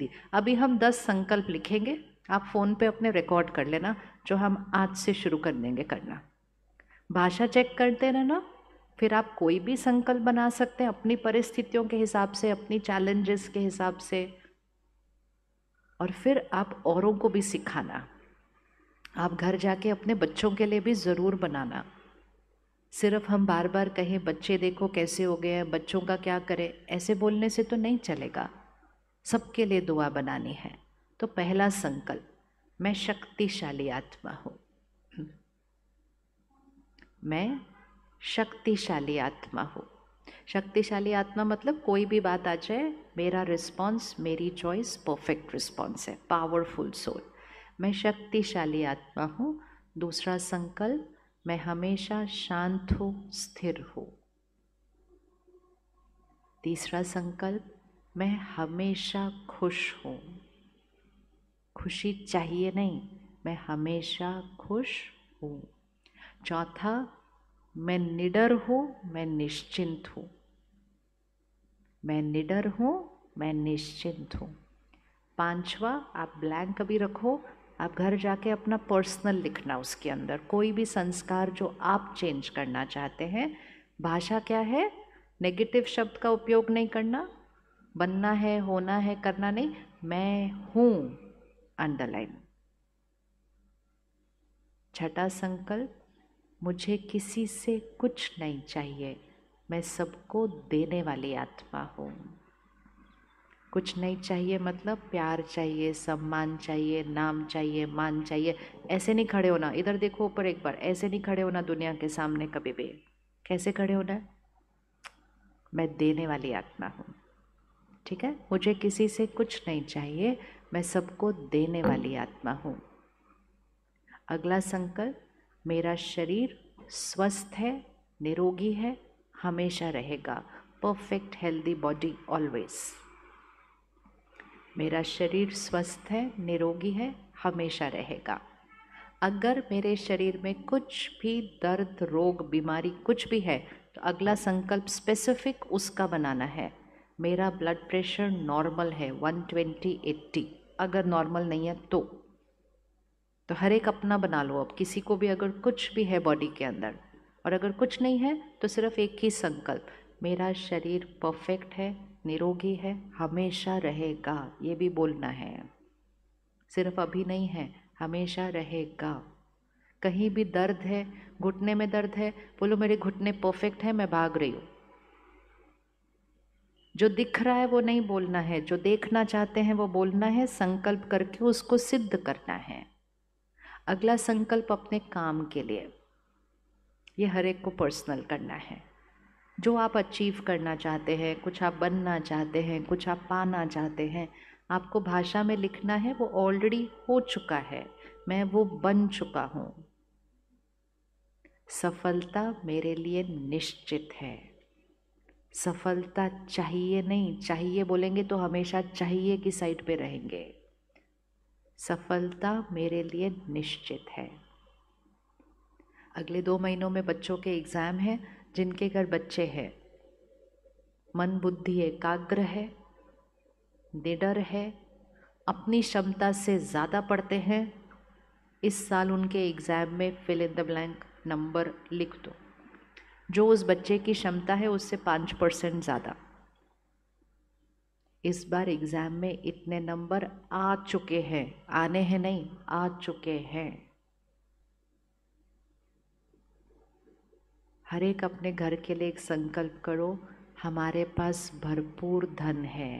दी अभी हम दस संकल्प लिखेंगे आप फ़ोन पे अपने रिकॉर्ड कर लेना जो हम आज से शुरू कर देंगे करना भाषा चेक करते रहना फिर आप कोई भी संकल्प बना सकते हैं अपनी परिस्थितियों के हिसाब से अपनी चैलेंजेस के हिसाब से और फिर आप औरों को भी सिखाना आप घर जाके अपने बच्चों के लिए भी ज़रूर बनाना सिर्फ हम बार बार कहें बच्चे देखो कैसे हो गए हैं बच्चों का क्या करें ऐसे बोलने से तो नहीं चलेगा सबके लिए दुआ बनानी है तो पहला संकल्प मैं शक्तिशाली आत्मा हूँ मैं शक्तिशाली आत्मा हूँ शक्तिशाली आत्मा मतलब कोई भी बात आ जाए मेरा रिस्पॉन्स मेरी चॉइस परफेक्ट रिस्पॉन्स है पावरफुल सोल मैं शक्तिशाली आत्मा हूँ दूसरा संकल्प मैं हमेशा शांत हूँ स्थिर हूँ तीसरा संकल्प मैं हमेशा खुश हूँ खुशी चाहिए नहीं मैं हमेशा खुश हूँ चौथा मैं निडर हूँ मैं निश्चिंत हूँ मैं निडर हूँ मैं निश्चिंत हूँ पांचवा आप ब्लैंक कभी रखो आप घर जाके अपना पर्सनल लिखना उसके अंदर कोई भी संस्कार जो आप चेंज करना चाहते हैं भाषा क्या है नेगेटिव शब्द का उपयोग नहीं करना बनना है होना है करना नहीं मैं हूं अंडरलाइन छठा संकल्प मुझे किसी से कुछ नहीं चाहिए मैं सबको देने वाली आत्मा हूँ कुछ नहीं चाहिए मतलब प्यार चाहिए सम्मान चाहिए नाम चाहिए मान चाहिए ऐसे नहीं खड़े होना इधर देखो ऊपर एक बार ऐसे नहीं खड़े होना दुनिया के सामने कभी भी कैसे खड़े होना मैं देने वाली आत्मा हूँ ठीक है मुझे किसी से कुछ नहीं चाहिए मैं सबको देने वाली आत्मा हूँ अगला संकल्प मेरा शरीर स्वस्थ है निरोगी है हमेशा रहेगा परफेक्ट हेल्दी बॉडी ऑलवेज मेरा शरीर स्वस्थ है निरोगी है हमेशा रहेगा अगर मेरे शरीर में कुछ भी दर्द रोग बीमारी कुछ भी है तो अगला संकल्प स्पेसिफिक उसका बनाना है मेरा ब्लड प्रेशर नॉर्मल है 120 80 अगर नॉर्मल नहीं है तो तो हर एक अपना बना लो अब किसी को भी अगर कुछ भी है बॉडी के अंदर और अगर कुछ नहीं है तो सिर्फ एक ही संकल्प मेरा शरीर परफेक्ट है निरोगी है हमेशा रहेगा ये भी बोलना है सिर्फ अभी नहीं है हमेशा रहेगा कहीं भी दर्द है घुटने में दर्द है बोलो मेरे घुटने परफेक्ट है मैं भाग रही हूँ जो दिख रहा है वो नहीं बोलना है जो देखना चाहते हैं वो बोलना है संकल्प करके उसको सिद्ध करना है अगला संकल्प अपने काम के लिए ये हर एक को पर्सनल करना है जो आप अचीव करना चाहते हैं कुछ आप बनना चाहते हैं कुछ आप पाना चाहते हैं आपको भाषा में लिखना है वो ऑलरेडी हो चुका है मैं वो बन चुका हूँ सफलता मेरे लिए निश्चित है सफलता चाहिए नहीं चाहिए बोलेंगे तो हमेशा चाहिए की साइड पे रहेंगे सफलता मेरे लिए निश्चित है अगले दो महीनों में बच्चों के एग्ज़ाम हैं जिनके घर बच्चे हैं मन बुद्धि एकाग्र है निडर है अपनी क्षमता से ज़्यादा पढ़ते हैं इस साल उनके एग्ज़ाम में fill in the blank number लिख दो जो उस बच्चे की क्षमता है उससे पाँच परसेंट ज़्यादा इस बार एग्ज़ाम में इतने नंबर आ चुके हैं आने हैं नहीं आ चुके हैं हर एक अपने घर के लिए एक संकल्प करो हमारे पास भरपूर धन है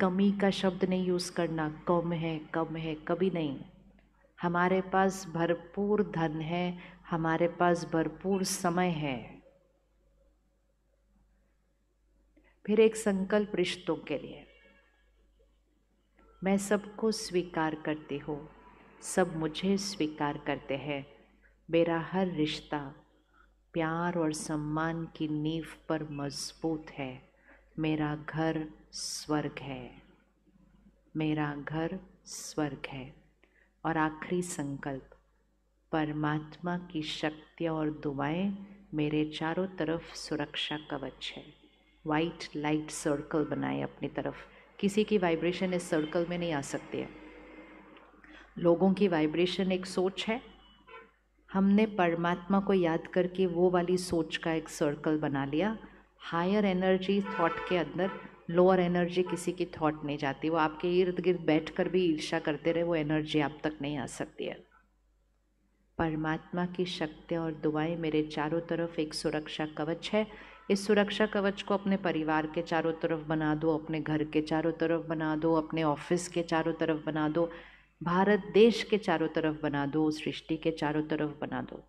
कमी का शब्द नहीं यूज़ करना कम है कम है कभी नहीं हमारे पास भरपूर धन है हमारे पास भरपूर समय है फिर एक संकल्प रिश्तों के लिए मैं सबको स्वीकार करती हूँ सब मुझे स्वीकार करते हैं मेरा हर रिश्ता प्यार और सम्मान की नींव पर मजबूत है मेरा घर स्वर्ग है मेरा घर स्वर्ग है और आखिरी संकल्प परमात्मा की शक्ति और दुआएं मेरे चारों तरफ सुरक्षा कवच है वाइट लाइट सर्कल बनाए अपनी तरफ किसी की वाइब्रेशन इस सर्कल में नहीं आ सकती है लोगों की वाइब्रेशन एक सोच है हमने परमात्मा को याद करके वो वाली सोच का एक सर्कल बना लिया हायर एनर्जी थॉट के अंदर लोअर एनर्जी किसी की थॉट नहीं जाती वो आपके इर्द गिर्द बैठ कर भी ईर्षा करते रहे वो एनर्जी आप तक नहीं आ सकती है परमात्मा की शक्ति और दुआएं मेरे चारों तरफ एक सुरक्षा कवच है इस सुरक्षा कवच को अपने परिवार के चारों तरफ बना दो अपने घर के चारों तरफ बना दो अपने ऑफिस के चारों तरफ बना दो भारत देश के चारों तरफ बना दो सृष्टि के चारों तरफ बना दो